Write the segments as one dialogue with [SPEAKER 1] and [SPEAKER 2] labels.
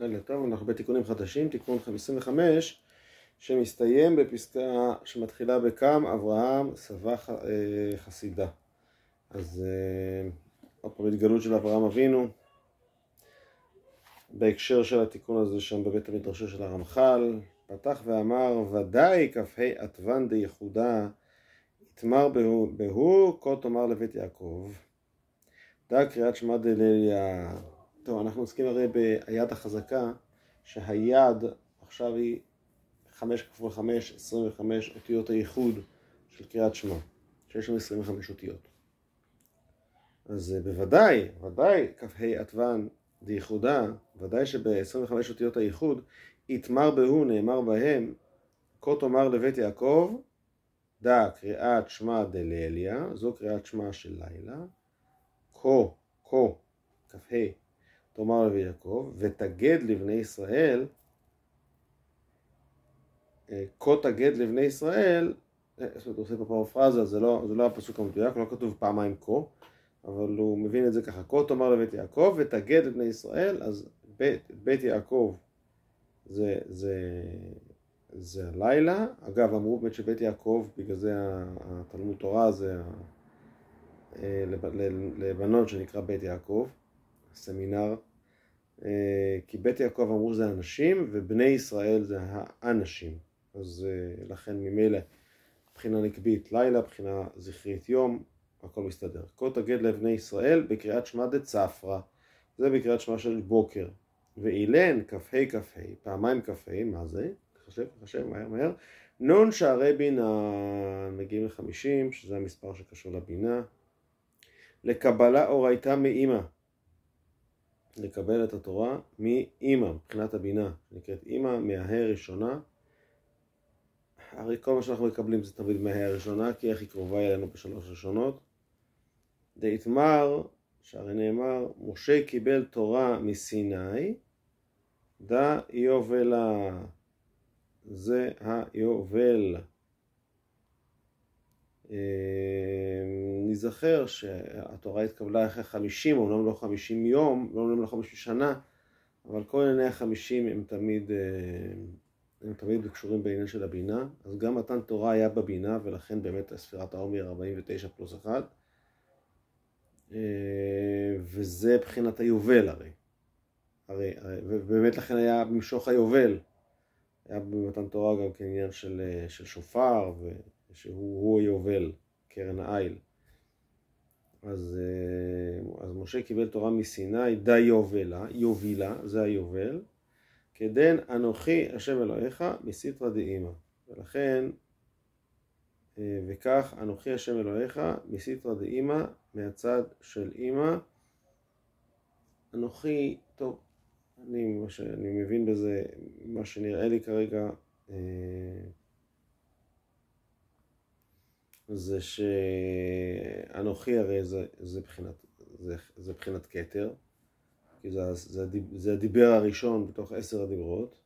[SPEAKER 1] לילה טוב, אנחנו בתיקונים חדשים, תיקון 55, שמסתיים בפסקה שמתחילה בקם אברהם שבע אה, חסידה. אז אה, עוד פעם התגלות של אברהם אבינו, בהקשר של התיקון הזה שם בבית המדרשו של הרמח"ל, פתח ואמר ודאי כ"ה עטוון דייחודה יתמר בהו, בהו כה תאמר לבית יעקב. דא קריאת שמע דלליה טוב, אנחנו עוסקים הרי ביד החזקה, שהיד עכשיו היא 5 כפול 5, 25 אותיות הייחוד של קריאת שמע, שיש לנו 25 אותיות. אז אה, בוודאי, ודאי כ"ה עטוון דייחודה, ודאי שב-25 אותיות הייחוד, יתמר בהו נאמר בהם, כה תאמר לבית יעקב, דא קריאת שמע דלליה, זו קריאת שמע של לילה, כה, כה, כ"ה תאמר רבי יעקב, ותגד לבני ישראל, אה, כה תגד לבני ישראל, אה, זאת אומרת, הוא עושה פה פרפרזה, זה לא, זה לא הפסוק המדויק, לא כתוב פעמיים כה, אבל הוא מבין את זה ככה, כה תאמר לבית יעקב, ותגד לבני ישראל, אז בית, בית יעקב זה, זה, זה הלילה, אגב אמרו באמת שבית יעקב, בגלל זה התלמוד תורה זה אה, לבנון שנקרא בית יעקב, סמינר אה, כי בית יעקב אמרו זה אנשים, ובני ישראל זה האנשים. אז אה, לכן ממילא, מבחינה נקבית לילה, מבחינה זכרית יום, הכל מסתדר. כה תגד לבני ישראל בקריאת שמע דצפרא, זה בקריאת שמע של בוקר. ואילן כ"ה כ"ה, פעמיים כ"ה, מה זה? חשב, חשב, מהר מהר. נון שערי בינה, מגיעים לחמישים, שזה המספר שקשור לבינה. לקבלה אורייתא מאימא. לקבל את התורה מאימא, מבחינת הבינה, נקראת אימא מהה ראשונה. הרי כל מה שאנחנו מקבלים זה תמיד מהה ראשונה, כי היא הכי קרובה אלינו בשלוש ראשונות. דאיתמר, שהרי נאמר, משה קיבל תורה מסיני, דא יובלה. זה היובל. אמ, ניזכר שהתורה התקבלה אחרי חמישים, אומנם לא חמישים יום, לא אומנם לא חמישים שנה, אבל כל ענייני החמישים הם תמיד, אה, הם תמיד קשורים בעניין של הבינה, אז גם מתן תורה היה בבינה, ולכן באמת ספירת העומר 49 פלוס 1, אה, וזה בחינת היובל הרי. הרי, ובאמת לכן היה במשוך היובל, היה במתן תורה גם כעניין של, אה, של שופר, ושהוא היובל, קרן האיל. אז, אה, אז משה קיבל תורה מסיני, די יובלה, יובילה, זה היובל, כדן אנוכי השם אלוהיך מסיתרא דאימא. ולכן, אה, וכך אנוכי השם אלוהיך מסיתרא דאימא, מהצד של אימא. אנוכי, טוב, אני, אני מבין בזה מה שנראה לי כרגע. אה, זה שאנוכי הרי זה, זה, בחינת, זה, זה בחינת כתר, כי זה, זה, זה הדיבר הראשון בתוך עשר הדיברות,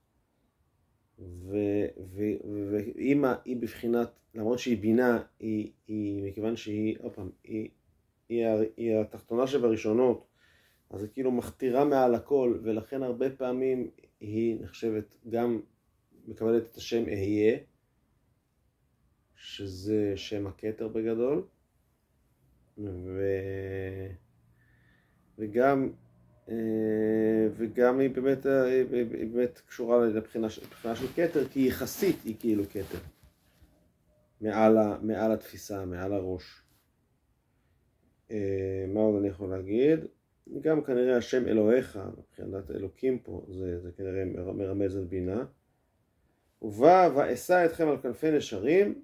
[SPEAKER 1] ואימא היא בבחינת, למרות שהיא בינה, היא, היא מכיוון שהיא, עוד פעם, היא, היא, היא, היא התחתונה שבראשונות, אז היא כאילו מכתירה מעל הכל, ולכן הרבה פעמים היא נחשבת גם מקבלת את השם אהיה, שזה שם הכתר בגדול, ו... וגם, אה, וגם היא באמת, אה, היא באמת קשורה לבחינה, של כתר, כי יחסית היא כאילו כתר, מעל, ה, מעל התפיסה, מעל הראש. אה, מה עוד אני יכול להגיד? גם כנראה השם אלוהיך, מבחינת אלוקים פה, זה, זה כנראה מרמז על בינה. ובא ואשא אתכם על כנפי נשרים,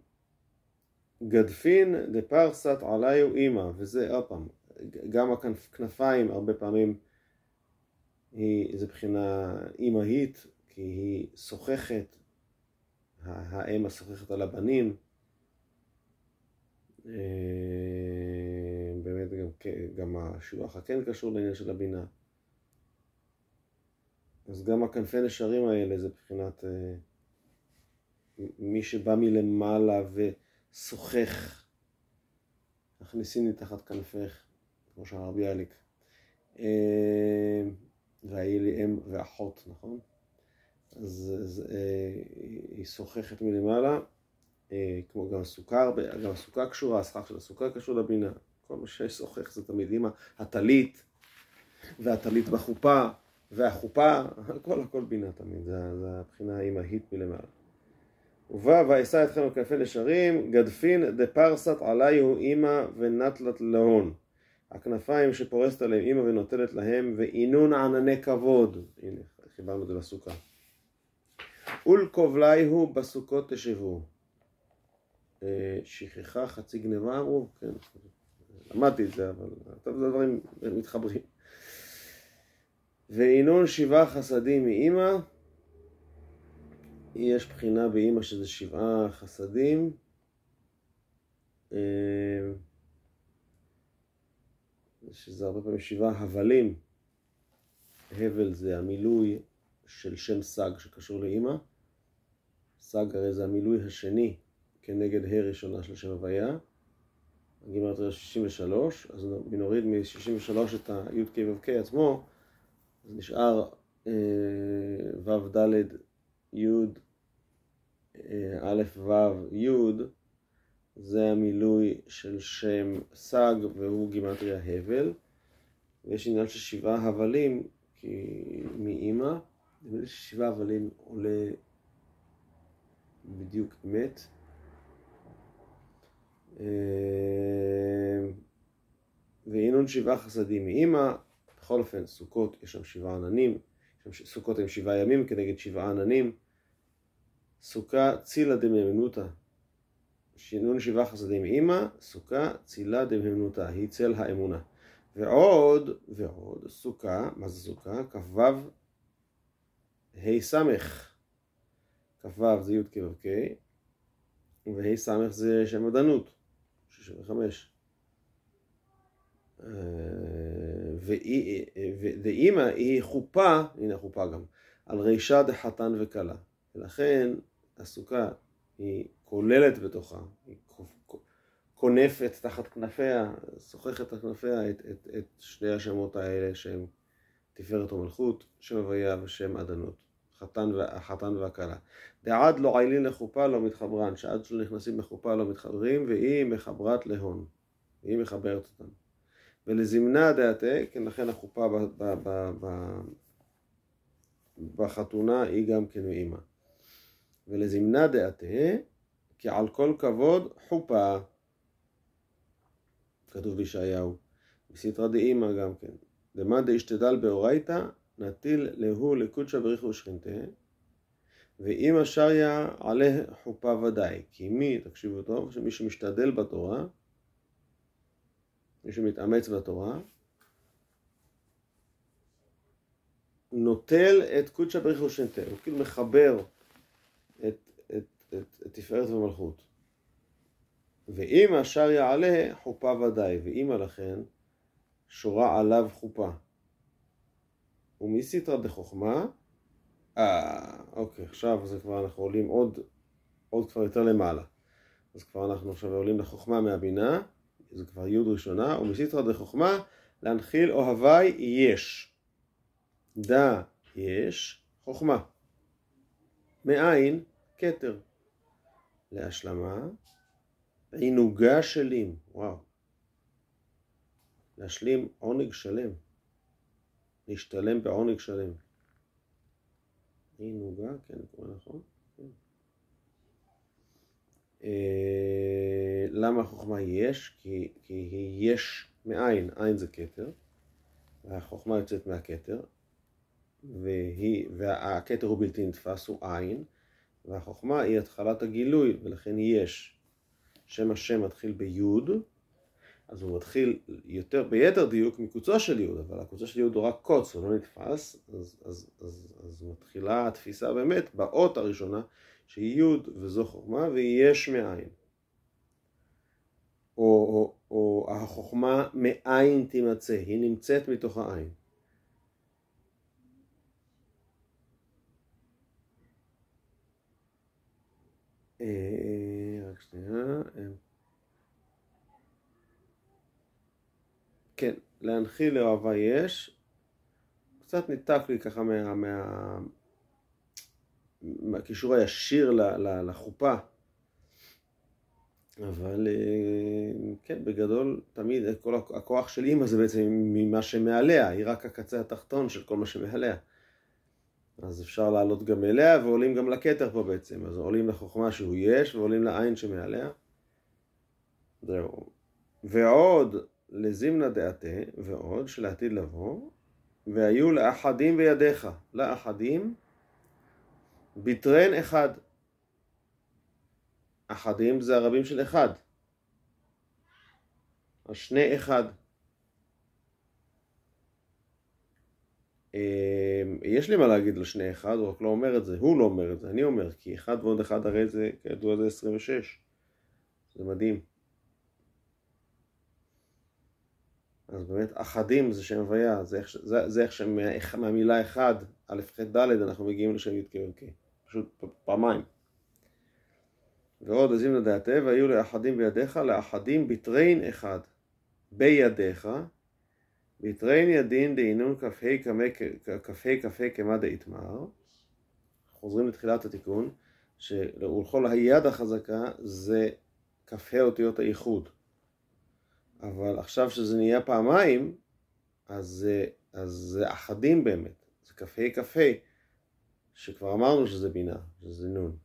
[SPEAKER 1] גדפין דפרסת עליו אימא, וזה עוד פעם, גם הכנפיים הרבה פעמים היא, איזה בחינה אימהית, כי היא שוחכת, האם השוחכת על הבנים, אה, באמת גם, גם השילוח כן קשור לעניין של הבינה. אז גם הכנפי נשרים האלה זה בחינת אה, מי שבא מלמעלה ו... שוחך, הכניסיני תחת כנפך, כמו שאמר הרב ביאליק. אה, והיה לי אם ואחות, נכון? אז, אז אה, היא שוחכת מלמעלה, אה, כמו גם הסוכר, גם הסוכה קשורה, הסכך של הסוכה קשור לבינה. כל מה ששוחך זה תמיד אימא, הטלית, והטלית בחופה, והחופה, הכל הכל בינה תמיד, זה, זה הבחינה האימהית מלמעלה. ובא ואשא אתכם על כנפי נשרים, גדפין דפרסת עליו אימא ונטלת להון. הכנפיים שפורסת עליהם אימא ונוטלת להם, ואינון ענני כבוד. הנה, חיברנו את זה לסוכה. ולקובליהו בסוכות תשבו. אה, שכחה חצי גנבה אמרו? כן, למדתי את זה, אבל טוב, זה דברים מתחברים. ואינון שבעה חסדים מאימא יש בחינה באימא שזה שבעה חסדים. אה, שזה הרבה פעמים שבעה הבלים. הבל זה המילוי של שם סג שקשור לאימא. סג הרי זה המילוי השני כנגד ה' ראשונה של שם הוויה. הגימטריה היא 63, אז אם נוריד מ-63 את ה-י"ק ו"ק עצמו, אז נשאר אה, ו"ד י' אה, א', ו', י', זה המילוי של שם סג והוא גימטריה הבל. ויש עניין של שבעה הבלים כי מאימא, נדמה לי ששבעה הבלים עולה בדיוק מת. אה, ואינון שבעה חסדים מאימא, בכל אופן סוכות יש שם שבעה עננים, סוכות הם שבעה ימים כנגד שבעה עננים. סוכה צילה דמהימנותא. שינון שבעה חסדים אימא, סוכה צילה דמהימנותא, היא צל האמונה. ועוד, ועוד, סוכה, מה זה סוכה? כ"ו ה' ס', כ"ו זה י' כ"ו ס' זה שם מדענות, 65. אה, אה, אה, ואימא היא חופה, הנה חופה גם, על רישה דחתן וכלה. ולכן הסוכה היא כוללת בתוכה, היא כונפת תחת כנפיה, סוחכת תחת כנפיה את, את, את שני השמות האלה שהם תפארת ומלכות, שם הוויה ושם אדנות, חתן, החתן והכלה. דעד לא עיילין לחופה לא מתחברן, שעד שלא נכנסים לחופה לא מתחברים, והיא מחברת להון, היא מחברת אותם. ולזמנה דעתה, כן לכן החופה ב, ב, ב, בחתונה היא גם כן מאימא. ולזמנה דעתה, כי על כל כבוד חופה. כתוב בישעיהו, בסדרה דאימא גם כן. דמא דאשתדל באורייתא, נטיל להו לקודשא בריחו שכינתה, ואימא שריה עלה חופה ודאי. כי מי, תקשיבו טוב, שמי שמשתדל בתורה, מי שמתאמץ בתורה, נוטל את קודשא בריחו שכינתה, הוא כאילו מחבר את, את, את, את תפארת ומלכות. ואם השער יעלה, חופה ודאי, ואימא לכן, שורה עליו חופה. ומי סיטרא דחוכמה, אה, אוקיי, עכשיו זה כבר אנחנו עולים עוד, עוד כבר יותר למעלה. אז כבר אנחנו עכשיו עולים לחוכמה מהבינה, זה כבר י' ראשונה, ומי סיטרא דחוכמה, להנחיל אוהבי יש. דה יש חוכמה. מאין? כתר. להשלמה, עינוגה שלים, וואו. להשלים עונג שלם. להשתלם בעונג שלם. עינוגה, כן, קורא נכון? כן. אה, למה חוכמה יש? כי, כי היא יש מאין, עין זה כתר, והחוכמה יוצאת מהכתר, והכתר הוא בלתי נתפס, הוא עין. והחוכמה היא התחלת הגילוי, ולכן יש. שם השם מתחיל ביוד, אז הוא מתחיל יותר ביתר דיוק מקוצו של יוד, אבל הקוצו של יוד הוא רק קוץ, הוא לא נתפס, אז, אז, אז, אז מתחילה התפיסה באמת באות הראשונה, שהיא יוד וזו חוכמה והיא יש מאין. או, או, או החוכמה מאין תימצא, היא נמצאת מתוך העין. אה, אה, רק שנייה. אה. כן, להנחיל לאוהבה יש. קצת ניתק לי ככה מה... מה... מהקישור הישיר לחופה. אבל כן, בגדול, תמיד כל הכוח של אימא זה בעצם ממה שמעליה, היא רק הקצה התחתון של כל מה שמעליה. אז אפשר לעלות גם אליה ועולים גם לכתר פה בעצם, אז עולים לחוכמה שהוא יש ועולים לעין שמעליה. זהו. ועוד לזימנה דעתה, ועוד שלעתיד לבוא, והיו לאחדים בידיך, לאחדים, ביטרן אחד. אחדים זה הרבים של אחד. השני אחד. אמ, יש לי מה להגיד לשני אחד, הוא רק לא אומר את זה, הוא לא אומר את זה, אני אומר, כי אחד ועוד אחד הרי זה, כידוע זה 26. זה מדהים. אז באמת, אחדים זה שם הוויה, זה איך, שמהמילה אחד, א', ח', ד', אנחנו מגיעים לשם י' כ', פשוט פעמיים. ועוד אז עזים לדעתיו, היו לאחדים בידיך, לאחדים בתרין אחד. בידיך, ביתרין הדין דהינון כ"ה כ"ה כמא דאיתמר, חוזרים לתחילת התיקון, שלכל היד החזקה זה כ"ה אותיות האיחוד. אבל עכשיו שזה נהיה פעמיים, אז זה, אז זה אחדים באמת, זה כ"ה כ"ה, שכבר אמרנו שזה בינה, שזה נון.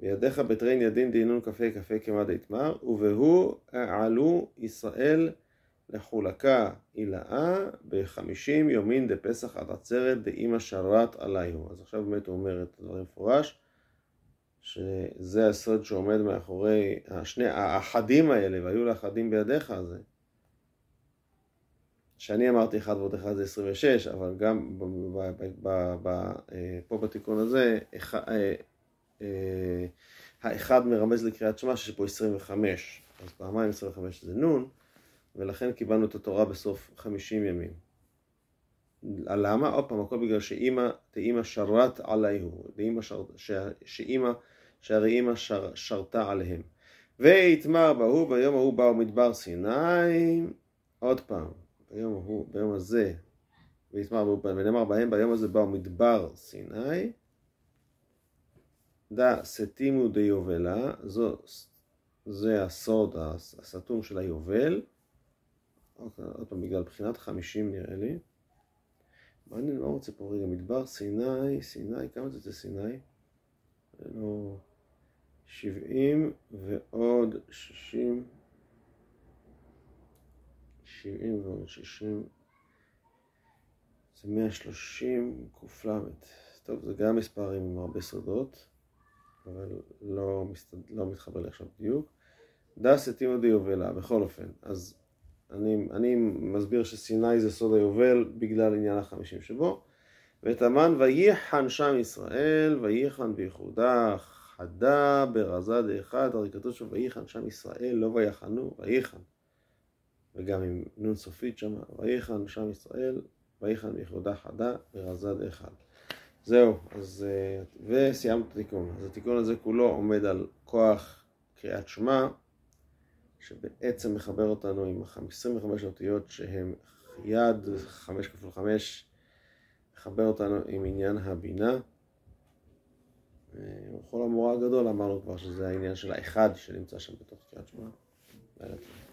[SPEAKER 1] וידיך ביתרין ידין דהינון כ"ה כ"ה כמה דאיתמר, ובהוא עלו ישראל לחולקה הילאה בחמישים יומין דפסח עד עצרת דאימא שרת עליהו. אז עכשיו באמת הוא אומר את הדברים מפורש, שזה הסוד שעומד מאחורי השני, האחדים האלה, והיו לאחדים בידיך הזה. שאני אמרתי אחד ועוד אחד זה 26, אבל גם ב, ב, ב, ב, אה, פה בתיקון הזה, אח, אה, אה, האחד מרמז לקריאת שמע שיש פה 25, אז פעמיים 25 זה נון. ולכן קיבלנו את התורה בסוף 50 ימים. למה? עוד פעם, הכל בגלל שאימא, תאימא שרת עליהו, דאימא שר, ש, שאימא, שהרי אימא שר, שרתה עליהם. ויתמר בהו, ביום ההוא באו מדבר סיני, עוד פעם, ביום ההוא, ביום הזה, ויתמר בהו, ונאמר בהם, ביום הזה באו מדבר סיני, דא סתימו דיובלה, אה? זו, זה הסוד הסתום של היובל, אוקיי, עוד פעם, בגלל בחינת חמישים נראה לי. מעניין מה רוצה פה רגע, מדבר סיני, סיני, כמה זה זה סיני? זה לא... שבעים ועוד שישים. שבעים ועוד שישים. זה מאה שלושים קל. טוב, זה גם מספרים עם הרבה סודות, אבל לא, מסתד... לא מתחבר לי עכשיו בדיוק. דס את אימא יובלה, בכל אופן. אז אני, אני מסביר שסיני זה סוד היובל בגלל עניין החמישים שבו. ואת המן ויחן שם ישראל, ויחן ביחודה חדה ברזה דאחד, הרי כתוב שם ויחן שם ישראל, לא ויחנו, ויחן וגם עם נון סופית שם ויחן שם ישראל, ויחן ביחודה חדה ברזה דאחד. זהו, אז, אה, וסיימנו את התיקון. אז התיקון הזה כולו עומד על כוח קריאת שמע. שבעצם מחבר אותנו עם 25 אותיות שהן יד, 5 כפול 5, מחבר אותנו עם עניין הבינה. וכל המורה הגדול אמרנו כבר שזה העניין של האחד שנמצא שם בתוך קריאת שמע.